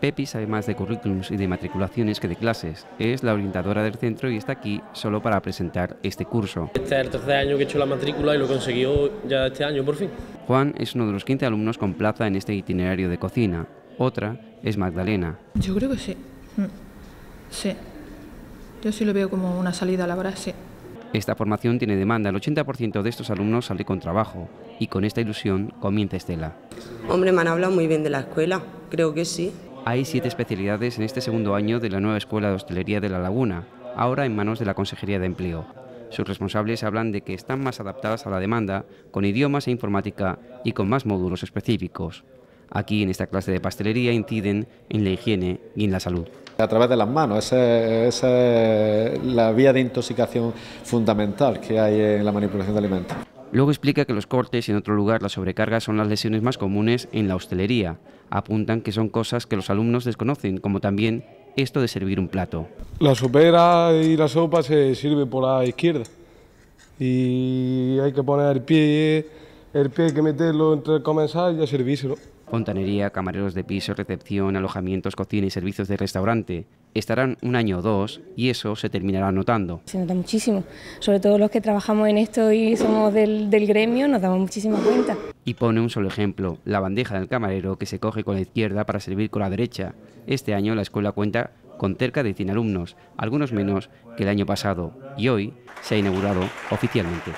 Pepi sabe más de currículums y de matriculaciones que de clases. Es la orientadora del centro y está aquí solo para presentar este curso. Este es el tercer año que he hecho la matrícula y lo consiguió ya este año por fin. Juan es uno de los 15 alumnos con plaza en este itinerario de cocina. Otra es Magdalena. Yo creo que sí. Mm. Sí. Yo sí lo veo como una salida laboral, sí. Esta formación tiene demanda. El 80% de estos alumnos sale con trabajo y con esta ilusión comienza Estela. Hombre, me han hablado muy bien de la escuela. Creo que sí. Hay siete especialidades en este segundo año de la nueva Escuela de Hostelería de La Laguna, ahora en manos de la Consejería de Empleo. Sus responsables hablan de que están más adaptadas a la demanda, con idiomas e informática y con más módulos específicos. Aquí, en esta clase de pastelería, inciden en la higiene y en la salud. A través de las manos, esa, es la vía de intoxicación fundamental que hay en la manipulación de alimentos. Luego explica que los cortes y en otro lugar las sobrecarga son las lesiones más comunes en la hostelería. Apuntan que son cosas que los alumnos desconocen, como también esto de servir un plato. La sopera y la sopa se sirve por la izquierda y hay que poner el pie, el pie que meterlo entre el comensal y servirlo fontanería, camareros de piso, recepción, alojamientos, cocina y servicios de restaurante. Estarán un año o dos y eso se terminará notando. Se nota muchísimo, sobre todo los que trabajamos en esto y somos del, del gremio, nos damos muchísima cuenta. Y pone un solo ejemplo, la bandeja del camarero que se coge con la izquierda para servir con la derecha. Este año la escuela cuenta con cerca de 100 alumnos, algunos menos que el año pasado, y hoy se ha inaugurado oficialmente.